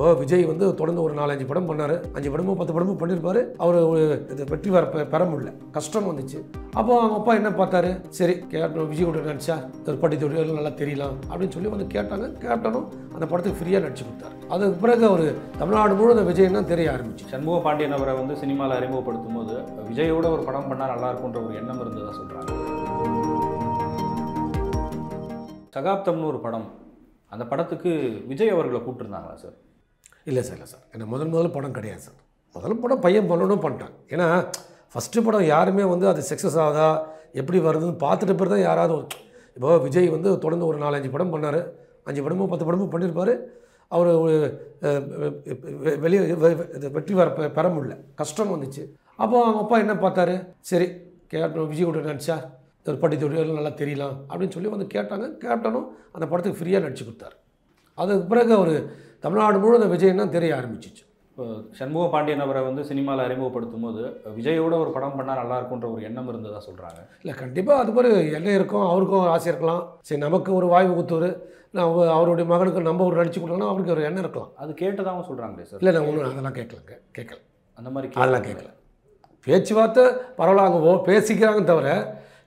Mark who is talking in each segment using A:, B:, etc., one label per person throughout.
A: இப்போ விஜய் வந்து தொடர்ந்து ஒரு நாலஞ்சு படம் பண்ணார் அஞ்சு படமும் பத்து படமும் பண்ணியிருப்பார் அவர் ஒரு இது வெற்றி வர பெற முடியல கஷ்டம் வந்துச்சு அப்போ அவங்க அப்பா என்ன பார்த்தாரு சரி கேப்டன் விஜய் கூட நடிச்சா பட்டி தொழில் நல்லா தெரியலாம் அப்படின்னு சொல்லி வந்து கேட்டாங்க கேப்டனும் அந்த படத்துக்கு ஃப்ரீயாக நடிச்சு கொடுத்தாரு அதுக்கு பிறகு அவர் தமிழ்நாடு முழுவதும் விஜய்னா தெரிய ஆரம்பிச்சு சண்முக பாண்டியன் அவரை வந்து சினிமாவில் அறிமுகப்படுத்தும் போது
B: விஜயோட ஒரு படம் பண்ணால் நல்லா இருக்கும்ன்ற ஒரு எண்ணம் இருந்ததாக சொல்கிறாங்க சகாப்தம்னு ஒரு படம் அந்த படத்துக்கு விஜய் அவர்களை கூப்பிட்டுருந்தாங்களா சார்
A: இல்லை சார் இல்லை சார் எனக்கு முதல் முதல் படம் கிடையாது சார் முதல் படம் பையன் பண்ணணும் பண்ணிட்டான் ஏன்னா ஃபஸ்ட்டு படம் யாருமே வந்து அது சக்ஸஸ் ஆகுதா எப்படி வருதுன்னு பார்த்துட்டு பிறகு தான் யாராவது ஒரு இப்போ விஜய் வந்து தொடர்ந்து ஒரு நாலஞ்சு படம் பண்ணார் அஞ்சு படமும் பத்து படமும் பண்ணியிருப்பார் அவர் ஒரு வெளியே வெற்றி வர பெற முடியல கஷ்டம் வந்துச்சு அப்போ அவங்க அப்பா என்ன பார்த்தாரு சரி கேப்டன் விஜய் கூட நடிச்சா ஒரு படி தொழில் நல்லா தெரியலாம் அப்படின்னு சொல்லி வந்து கேட்டாங்க கேப்டனும் அந்த படத்துக்கு ஃப்ரீயாக நடிச்சு கொடுத்தாரு அதுக்கு பிறகு அவர் தமிழ்நாடு முழுவதும் விஜய்னா தெரிய ஆரம்பிச்சிச்சு
B: இப்போ சண்முக பாண்டியன் அவரை வந்து சினிமாவில் அறிமுகப்படுத்தும் போது விஜயோட ஒரு
A: படம் பண்ணால் நல்லா இருக்குன்ற ஒரு எண்ணம் இருந்ததாக சொல்கிறாங்க இல்லை கண்டிப்பாக அது மாதிரி என்ன இருக்கும் அவருக்கும் ஆசை இருக்கலாம் சரி நமக்கு ஒரு வாய்வு கொடுத்தவர் நான் அவருடைய மகனுக்கு நம்ம ஒரு நடிச்சு கொடுக்கலாம் அவருக்கு ஒரு எண்ணம் இருக்கலாம் அது
B: கேட்டதாகவும் சொல்கிறாங்களே சார் இல்லை நான் ஒன்று அதெல்லாம் கேட்கலங்க கேட்கல
A: அந்த மாதிரி அதெல்லாம் கேட்கல பேச்சுவார்த்தை பரவலாகவோ பேசிக்கிறாங்க தவிர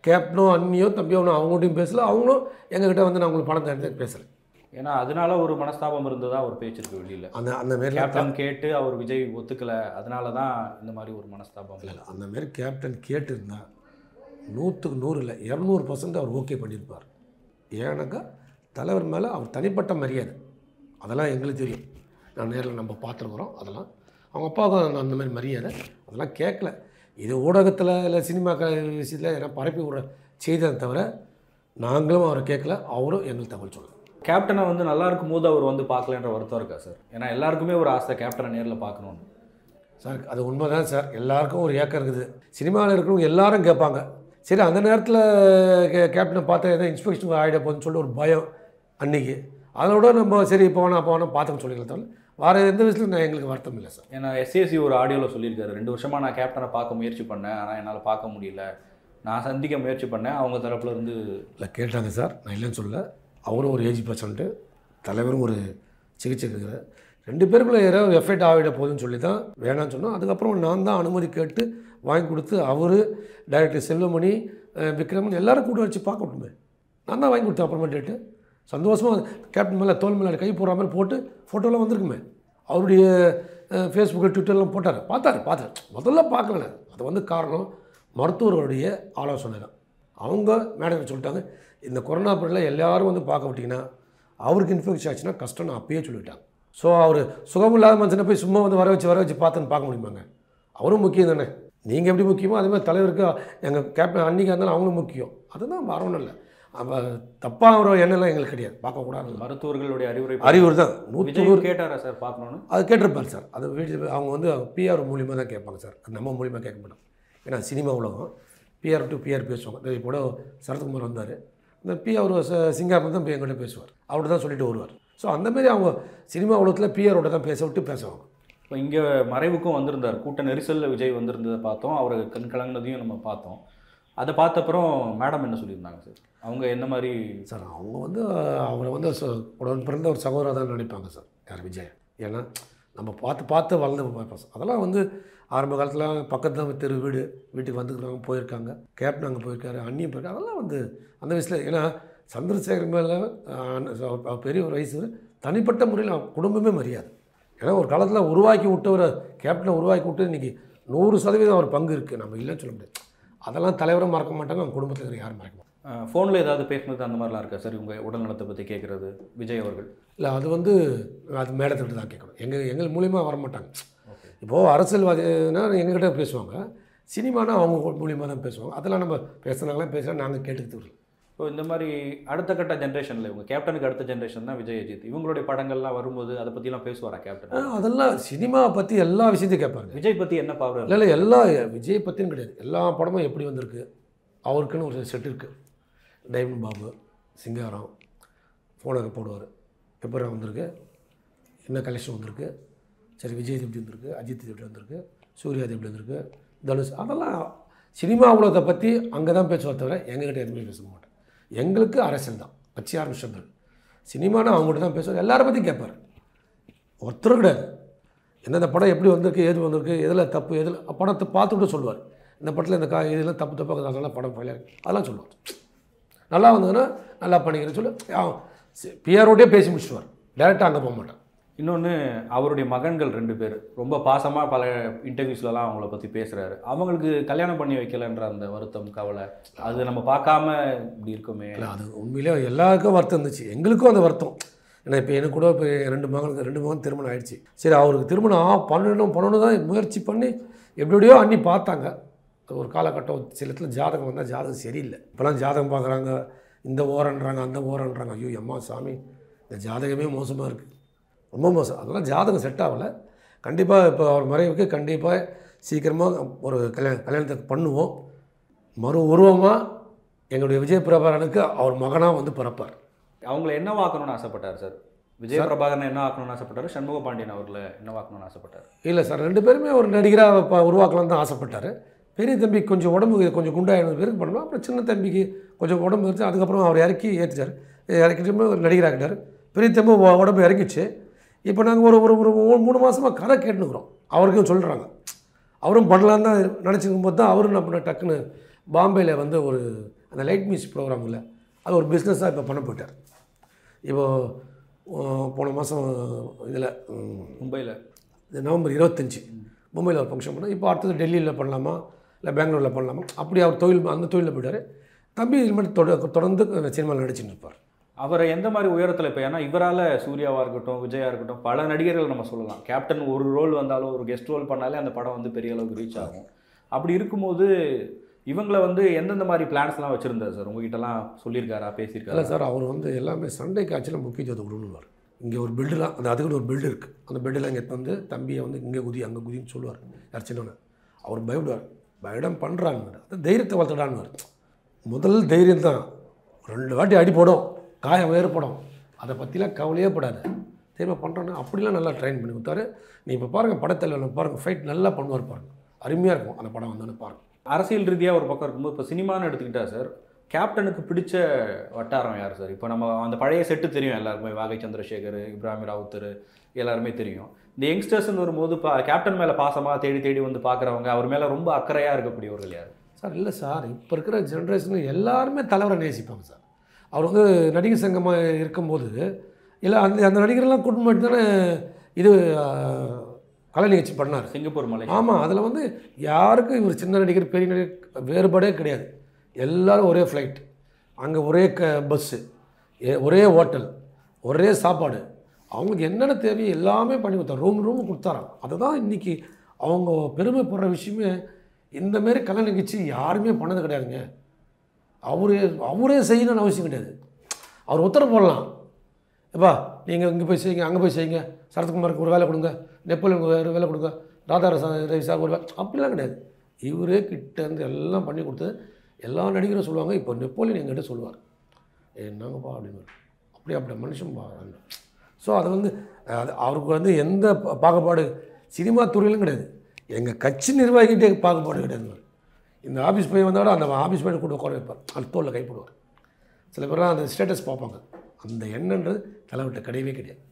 A: கேப்டனோ அண்ணியோ தம்பியோ அவங்கள்ட்டையும் பேசல அவங்களும் எங்ககிட்ட வந்து நான் உங்களுக்கு பணம் தந்து பேசுகிறேன் ஏன்னா அதனால ஒரு மனஸ்தாபம் இருந்ததா அவர் பேச்சு இருக்கு வெளியில் அந்த அந்த மாரி கேப்டன்
B: கேட்டு அவர் விஜய் ஒத்துக்கலை அதனால தான் இந்த மாதிரி ஒரு மனஸ்தாபம் இல்லை
A: அந்த மாரி கேப்டன் கேட்டு நூற்றுக்கு நூறு இல்லை இரநூறு பர்சன்ட் அவர் ஓகே பண்ணியிருப்பார் ஏன்னாக்கா தலைவர் மேலே அவர் தனிப்பட்ட மரியாதை அதெல்லாம் எங்களுக்கு தெரியும் நான் நேரில் நம்ம பார்த்துருக்குறோம் அதெல்லாம் அவங்க அப்பாவுக்கும் அந்த மாதிரி மரியாதை அதெல்லாம் கேட்கல இது ஊடகத்தில் இல்லை சினிமா விஷயத்தில் ஏன்னா பரப்பி விட செய்ததை தவிர நாங்களும் அவரை கேட்கல அவரும் எங்களுக்கு தகவல் சொல்லலாம் கேப்டனை வந்து நல்லா இருக்கும் போது அவர் வந்து பார்க்கலன்ற வருத்தம் இருக்கா சார் ஏன்னா எல்லாருக்குமே ஒரு ஆசை கேப்டனை நேரில் பார்க்கணும்னு சார் அது உண்மை தான் சார் எல்லாருக்கும் ஒரு ஏக்கம் இருக்குது சினிமாவில் இருக்கிறவங்க எல்லாரும் கேட்பாங்க சரி அந்த நேரத்தில் கே கேப்டனை பார்த்தா எதாவது இன்ஸ்பெக்ஷன் ஆகிட போகுதுன்னு சொல்லிட்டு ஒரு பயம் அன்றைக்கி அதோட நம்ம சரி போனா போனால் பார்த்துன்னு சொல்லிக்கலாம் வேறு எந்த விஷயத்தில் நான் எங்களுக்கு வருத்தம் இல்லை சார்
B: ஏன்னா எஸ்ஏசி ஒரு ஆடியோவில் சொல்லியிருக்காரு ரெண்டு வருஷமாக நான் கேப்டனை பார்க்க முயற்சி பண்ணேன் ஆனால் என்னால் பார்க்க முடியல நான் சந்திக்க முயற்சி பண்ணேன் அவங்க இருந்து
A: இல்லை கேட்டாங்க சார் நான் இல்லைன்னு சொல்லலை அவரும் ஒரு ஏஜ் பர்சன்ட்டு தலைவரும் ஒரு சிகிச்சை இருக்கிற ரெண்டு பேருக்குள்ளே யாராவது எஃபெக்ட் ஆகிட போகுதுன்னு சொல்லி தான் வேணான்னு சொன்னோம் அதுக்கப்புறம் நான் தான் அனுமதி கேட்டு வாங்கி கொடுத்து அவர் டைரக்டர் செல்வமணி விக்ரமன் எல்லோரும் கூட வச்சு பார்க்கட்டுமே நான் தான் வாங்கி கொடுத்தேன் அப்புறமா டேட்டு சந்தோஷமாக கேப்டன் மேலே தோல் மேலே கை போடுற மாதிரி போட்டு ஃபோட்டோலாம் வந்திருக்குமே அவருடைய ஃபேஸ்புக்கு ட்விட்டர்லாம் போட்டார் பார்த்தார் பார்த்தார் முதல்ல பார்க்கல அது வந்து காரணம் மருத்துவர்களுடைய ஆலோசனை தான் அவங்க மேடம் சொல்லிட்டாங்க இந்த கொரோனா பீரியடில் எல்லோரும் வந்து பார்க்க விட்டிங்கன்னா அவருக்கு இன்ஃபெக்ஷன் ஆச்சுன்னா கஷ்டம் நான் அப்பயே சொல்லிட்டாங்க ஸோ அவர் சுகமில்லாத மனுஷனை போய் சும்மா வந்து வர வச்சு வர வச்சு பார்த்துன்னு பார்க்க முடியுமாங்க அவரும் முக்கியம் தானே நீங்கள் எப்படி முக்கியமோ அதேமாதிரி தலைவருக்கு எங்கள் கேப்டன் அன்றைக்கி இருந்தாலும் அவங்களும் முக்கியம் அதுதான் வரணும் இல்லை அப்போ தப்பாக ஒரு எண்ணெல்லாம் எங்களுக்கு கிடையாது பார்க்கக்கூடாது மருத்துவர்களுடைய அறிவுரை அறிவுரை தான் நூற்றி நூறு கேட்டாரா சார் பார்க்கணும் அது கேட்டிருப்பார் சார் அது வீட்டில் அவங்க வந்து பிஆர் மூலியமாக தான் கேட்பாங்க சார் அது நம்ம மூலியமாக கேட்க மாட்டோம் ஏன்னா சினிமா உலகம் பிஆர் டு பிஆர் பேசுவாங்க இப்போ கூட சரத்குமார் வந்தார் இந்த பி அவர் சிங்காப்பூர் தான் போய் எங்கள்கிட்ட பேசுவார் அவர்கிட்ட தான் சொல்லிட்டு வருவார் ஸோ அந்தமாரி அவங்க சினிமா உலகத்தில் பிஆரோட தான் பேச விட்டு பேசுவாங்க
B: இப்போ இங்கே மறைவுக்கும் வந்திருந்தார் கூட்ட நெரிசலில் விஜய் வந்திருந்ததை பார்த்தோம் அவரை கண் கலங்கினதையும் நம்ம பார்த்தோம் அதை பார்த்தப்பறம் மேடம் என்ன சொல்லியிருந்தாங்க சார் அவங்க என்ன மாதிரி
A: சார் அவங்க வந்து அவரை வந்து உடன் பிறந்த ஒரு சகோதரதான் தான் நினைப்பாங்க சார் யார் விஜய் ஏன்னா நம்ம பார்த்து பார்த்து வளர்ந்து பசங்கள் அதெல்லாம் வந்து ஆரம்ப காலத்தில் பக்கத்தில் தெரு வீடு வீட்டுக்கு வந்துக்கிறாங்க போயிருக்காங்க கேப்டன் அங்கே போயிருக்காரு அண்ணியும் போயிருக்காரு அதெல்லாம் வந்து அந்த வயசில் ஏன்னா சந்திரசேகர் மேலே பெரிய ஒரு வயசு தனிப்பட்ட முறையில் குடும்பமே மரியாதை ஏன்னா ஒரு காலத்தில் உருவாக்கி விட்டவர் கேப்டனை உருவாக்கி விட்டு இன்றைக்கி நூறு சதவீதம் அவர் பங்கு இருக்குது நம்ம இல்லைன்னு சொல்ல முடியாது அதெல்லாம் தலைவரும் மறக்க மாட்டாங்க அவங்க குடும்பத்தில் யாரும் மறக்க மாட்டாங்க ஃபோனில் ஏதாவது பேசுனது அந்த மாதிரிலாம் இருக்கா சார் உங்கள் உடல் நலத்தை பற்றி கேட்குறது விஜய் அவர்கள் இல்லை அது வந்து அது மேடத்திட்டு தான் கேட்கணும் எங்கள் எங்கள் மூலியமாக வர மாட்டாங்க இப்போது அரசியல்வாதினா எங்ககிட்ட பேசுவாங்க சினிமானா அவங்க மூலியமாக தான் பேசுவாங்க அதெல்லாம் நம்ம பேசுனாங்களாம் பேசினா நாங்கள் கேட்டுக்கிறது
B: ஸோ இந்த மாதிரி அடுத்த கட்ட ஜென்ரேஷனில் இவங்க கேப்டனுக்கு அடுத்த ஜென்ரேஷன் தான் விஜய் அஜித் இவங்களுடைய படங்கள்லாம் வரும்போது அதை பற்றிலாம் பேசுவாரா
A: கேப்டன் அதெல்லாம் சினிமா பற்றி எல்லா விஷயத்தையும் கேட்பாங்க விஜய் பற்றி என்ன பார்க்குறது இல்லை இல்லை எல்லா விஜய் பற்றியும் கிடையாது எல்லா படமும் எப்படி வந்திருக்கு அவருக்குன்னு ஒரு செட் இருக்குது டைமண்ட் பாபு சிங்காரம் ஃபோனுக்கு போடுவார் எப்போ வந்திருக்கு என்ன கலெக்ஷன் வந்திருக்கு சரி விஜய் எப்படி வந்திருக்கு அஜித் எப்படி வந்திருக்கு சூர்யா எப்படி வந்திருக்கு தனுஷ் அதெல்லாம் சினிமா உலகத்தை பற்றி அங்கே தான் பேசுவா தவிர எங்ககிட்ட எதுவுமே பேச மாட்டேன் எங்களுக்கு அரசியல் தான் பச்சை மிஷந்தர் சினிமானா அவங்ககிட்ட தான் பேசுவார் எல்லாரை பற்றியும் கேட்பார் ஒருத்தர் கிடையாது எந்தெந்த படம் எப்படி வந்திருக்கு எது வந்திருக்கு எதில் தப்பு எதில் படத்தை பார்த்துக்கிட்டு சொல்லுவார் இந்த படத்தில் இந்த கா இதெல்லாம் தப்பு தப்பாக அதெல்லாம் படம் ஃபைலாக அதெல்லாம் சொல்லுவார் நல்லா வந்ததுன்னா நல்லா பண்ணிக்கிறேன் சொல்லி பிஆர்ஓட்டே பேசி முடிச்சுவார் டேரெக்டாக அங்கே போக மாட்டேன் இன்னொன்று
B: அவருடைய மகன்கள் ரெண்டு பேர் ரொம்ப பாசமாக பல இன்டர்வியூஸ்லலாம் அவங்கள பற்றி பேசுகிறாரு அவங்களுக்கு கல்யாணம் பண்ணி வைக்கலன்ற அந்த வருத்தம் கவலை அது நம்ம பார்க்காம இப்படி இருக்குமே அது
A: உண்மையிலே எல்லாருக்கும் வருத்தம் இருந்துச்சு எங்களுக்கும் அந்த வருத்தம் ஏன்னா இப்போ எனக்கு கூட இப்போ ரெண்டு மகளுக்கு ரெண்டு மகன் திருமணம் ஆயிடுச்சு சரி அவருக்கு திருமணம் பண்ணணும் பண்ணணும் தான் முயற்சி பண்ணி எப்படியோ அண்ணி பார்த்தாங்க ஒரு காலகட்டம் சில இடத்துல ஜாதகம் வந்தால் ஜாதகம் சரியில்லை இப்போலாம் ஜாதகம் பார்க்குறாங்க இந்த ஓரன்றாங்க அந்த ஓரன்றாங்க ஐயோ அம்மா சாமி இந்த ஜாதகமே மோசமாக இருக்குது ரொம்ப மோசம் அதெல்லாம் ஜாதகம் செட் ஆகலை கண்டிப்பாக இப்போ அவர் மறைவுக்கு கண்டிப்பாக சீக்கிரமாக ஒரு கல்யாண கல்யாணத்தை பண்ணுவோம் மறு உருவமாக எங்களுடைய விஜய் பிரபாகரனுக்கு அவர் மகனாக வந்து பிறப்பார்
B: அவங்கள என்ன வாக்கணும்னு ஆசைப்பட்டார் சார் விஜய் பிரபாகரன் என்ன ஆக்கணும்னு ஆசைப்பட்டார் சண்முக பாண்டியன் அவரில் என்ன வாக்கணும்னு ஆசைப்பட்டார்
A: இல்லை சார் ரெண்டு பேருமே ஒரு நடிகராக உருவாக்கலாம்னு தான் ஆசைப்பட்டார் பெரிய தம்பி கொஞ்சம் உடம்பு கொஞ்சம் குண்டாயினது பேருக்கு பண்ணலாம் அப்புறம் சின்ன தம்பிக்கு கொஞ்சம் உடம்பு இருந்துச்சு அதுக்கப்புறம் அவர் இறக்கி ஏற்றிட்டார் இறக்கிட்டு நடிகராகிட்டார் பெரிய தம்பி உடம்பு இறக்கிச்சு இப்போ நாங்கள் ஒரு ஒரு ஒரு மூணு மாதமாக கதை கேட்டுனுக்குறோம் அவருக்கும் சொல்கிறாங்க அவரும் பண்ணலான்னு தான் நினச்சிருக்கும் போது தான் அவரும் என்ன பண்ண டக்குன்னு பாம்பேயில் வந்து ஒரு அந்த லைட் மியூசிக் ப்ரோக்ராம் இல்லை அது ஒரு பிஸ்னஸாக இப்போ பண்ண போயிட்டார் இப்போது போன மாதம் இதில் மும்பையில் நவம்பர் இருபத்தஞ்சி மும்பையில் ஒரு ஃபங்க்ஷன் பண்ணோம் இப்போ அடுத்தது டெல்லியில் பண்ணலாமா இல்லை பெங்களூரில் பண்ணலாமா அப்படி அவர் தொழில் அந்த தொழிலில் போயிட்டார் தம்பி மாதிரி தொட தொடர்ந்து சினிமாவில் நடிச்சுட்டு இருப்பார்
B: அவரை எந்த மாதிரி உயரத்தில் இப்போ ஏன்னா இவரால் சூர்யாவாக இருக்கட்டும் விஜயாக இருக்கட்டும் பல நடிகர்கள் நம்ம சொல்லலாம் கேப்டன் ஒரு ரோல் வந்தாலும் ஒரு கெஸ்ட் ரோல் பண்ணாலே அந்த படம் வந்து பெரிய அளவுக்கு ரீச் ஆகும் அப்படி இருக்கும்போது இவங்களை வந்து எந்தெந்த மாதிரி பிளான்ஸ்லாம் வச்சுருந்தார் சார் உங்ககிட்டலாம் சொல்லியிருக்காரா பேசியிருக்காரு இல்லை சார்
A: அவர் வந்து எல்லாமே சண்டை காட்சியில் முக்கியத்துவத்தை கொடுணுவார் இங்கே ஒரு பில்டுலாம் அந்த அதுக்குன்னு ஒரு பில்டு இருக்குது அந்த பில்டெலாம் இங்கே வந்து தம்பியை வந்து இங்கே குதி அங்கே குதின்னு சொல்லுவார் யார் சின்னவனை அவர் பயப்படுவார் பைடன் பண்ணுறாங்க அது தைரியத்தை வளர்த்துடான்னு முதல் தைரியம் தான் ரெண்டு வாட்டி அடி போடும் காயம் ஏற்படும் அதை பற்றிலாம் கவலையே படாது தெரியுமா பண்ணுறோன்னா அப்படிலாம் நல்லா ட்ரைன் பண்ணி கொடுத்தாரு நீ இப்போ பாருங்கள் படத்தில் பாருங்கள் ஃபைட் நல்லா பண்ணுவார் பாருங்கள் அருமையாக இருக்கும் அந்த படம் வந்தோன்னு பாருங்கள்
B: அரசியல் ரீதியாக ஒரு பக்கம் இருக்கும்போது இப்போ சினிமான்னு எடுத்துக்கிட்டா சார் கேப்டனுக்கு பிடிச்ச வட்டாரம் யார் சார் இப்போ நம்ம அந்த பழைய செட்டு தெரியும் எல்லாருக்குமே வாகை சந்திரசேகர் இப்ராஹிம் ராவுத்தர் எல்லாருமே தெரியும் இந்த யங்ஸ்டர்ஸ்னு வரும்போது பா கேப்டன் மேலே பாசமாக தேடி தேடி வந்து பார்க்குறவங்க அவர் மேலே ரொம்ப அக்கறையாக இருக்கக்கூடியவர்கள்
A: யார் சார் இல்லை சார் இப்போ இருக்கிற ஜென்ரேஷனில் எல்லாருமே தலைவரை நேசிப்பாங்க சார் அவர் வந்து நடிகர் சங்கமாக இருக்கும்போது இல்லை அந்த அந்த நடிகர்லாம் கூட்டம் தானே இது கலை நிகழ்ச்சி பண்ணார் சிங்கப்பூர் மலை ஆமாம் அதில் வந்து யாருக்கும் இவர் சின்ன நடிகர் பெரிய நடிகர் வேறுபாடே கிடையாது எல்லோரும் ஒரே ஃப்ளைட் அங்கே ஒரே க பஸ்ஸு ஒரே ஹோட்டல் ஒரே சாப்பாடு அவங்களுக்கு என்னென்ன தேவையோ எல்லாமே பண்ணி கொடுத்தாரு ரூம் ரூம் கொடுத்தாராம் அதை தான் இன்றைக்கி அவங்க பெருமைப்படுற விஷயமே இந்தமாரி கலை நிகழ்ச்சி யாருமே பண்ணது கிடையாதுங்க அவரே அவரே செய்யணும்னு அவசியம் கிடையாது அவர் உத்தரவு போடலாம் எப்பா நீங்கள் இங்கே போய் செய்யுங்க அங்கே போய் செய்யுங்க சரத்குமாருக்கு ஒரு வேலை கொடுங்க நெப்போலியன் ஒரு வேலை கொடுங்க ராதாரசா ரவி சார் ஒரு வேலை அப்படிலாம் கிடையாது இவரே கிட்டேருந்து எல்லாம் பண்ணி கொடுத்து எல்லா நடிகரும் சொல்லுவாங்க இப்போ நெப்போலியன் எங்கிட்ட சொல்லுவார் என்னங்கப்பா அப்படின்னு அப்படியே அப்படி மனுஷன் பாருங்க ஸோ அதை வந்து அது அவருக்கு வந்து எந்த பாகுபாடு சினிமா துறையிலும் கிடையாது எங்கள் கட்சி நிர்வாகிகிட்டே பாகுபாடு கிடையாது இந்த ஆஃபீஸ் போய் வந்தாலும் அந்த ஆஃபீஸ் போய் கூட உட்கார வைப்பார் அந்த தோலில் கைப்படுவார் சில பேர்லாம் அந்த ஸ்டேட்டஸ் பார்ப்பாங்க அந்த எண்ணன்றது தலைவர்கிட்ட கிடையவே கிடையாது